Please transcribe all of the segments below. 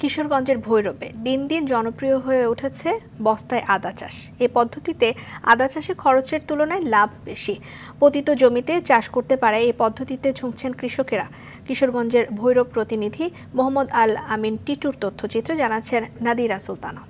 কিশোরগঞ্জের ভৈরবে দিন দিন জনপ্রিয় হয়ে উঠেছে বস্তায় আদা চাষ এ পদ্ধতিতে আদা চাষে খরচের তুলনায় লাভ বেশি পতিত জমিতে চাষ করতে পারে এই পদ্ধতিতে ঝুঁকছেন কৃষকেরা কিশোরগঞ্জের ভৈরব প্রতিনিধি মোহাম্মদ আল আমিন টিটুর তথ্যচিত্র জানাচ্ছেন নাদিরা সুলতানা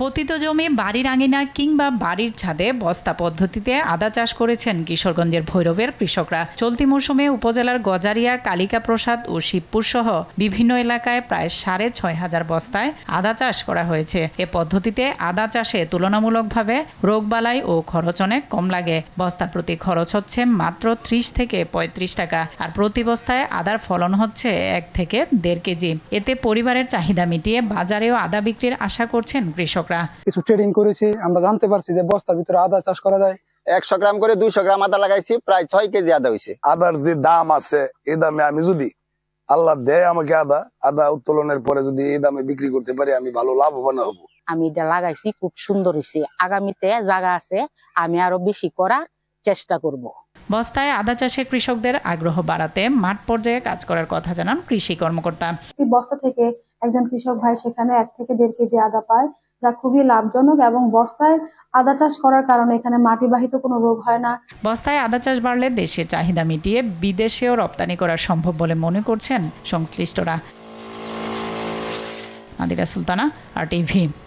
পতিত জমি বাড়ির আঙিনা কিংবা বাড়ির ছাদে বস্তা পদ্ধতিতে আদা চাষ করেছেন কিশোরগঞ্জের ভৈরবের কৃষকরা চলতি মৌসুমে উপজেলার গজারিয়া কালিকা প্রসাদ ও শিবপুর সহ বিভিন্ন এলাকায় প্রায় সাড়ে ছয় হাজার বস্তায় আদা চাষ করা হয়েছে এ পদ্ধতিতে আদা চাষে তুলনামূলকভাবে রোগবালাই ও খরচ অনেক কম লাগে বস্তা প্রতি খরচ হচ্ছে মাত্র ত্রিশ থেকে পঁয়ত্রিশ টাকা আর প্রতি বস্তায় আদার ফলন হচ্ছে এক থেকে দেড় কেজি এতে পরিবারের চাহিদা মিটিয়ে বাজারেও আদা বিক্রির আশা করছেন কৃষক কৃষকরা কিছু ট্রেডিং করেছি আমরা জানতে পারছি যে বস্তার ভিতরে আদা চাষ করা যায় একশো গ্রাম করে দুইশো গ্রাম আদা লাগাইছি প্রায় ছয় কেজি আদা হয়েছে আদার যে দাম আছে এ দামে আমি যদি আল্লাহ দেয় আমাকে আদা আদা উত্তোলনের পরে যদি এই দামে বিক্রি করতে পারি আমি ভালো লাভবান হব আমি এটা লাগাইছি খুব সুন্দর হয়েছে আগামীতে জায়গা আছে আমি আরো বেশি করার চেষ্টা করব। বস্তায় আদা চাষে কৃষকদের আগ্রহ বাড়াতে মাঠ পর্যায়ে কাজ করার কথা জানান কৃষি কর্মকর্তা বস্তা থেকে একজন কৃষক ভাই সেখানে এক থেকে দেড় কেজি আদা পায় যা খুবই লাভজনক এবং বস্তায় আদা চাষ করার কারণে এখানে মাটিবাহিত কোনো রোগ হয় না বস্তায় আদা চাষ বাড়লে দেশের চাহিদা মিটিয়ে বিদেশেও রপ্তানি করা সম্ভব বলে মনে করছেন সংশ্লিষ্টরা নাদিরা সুলতানা আর টিভি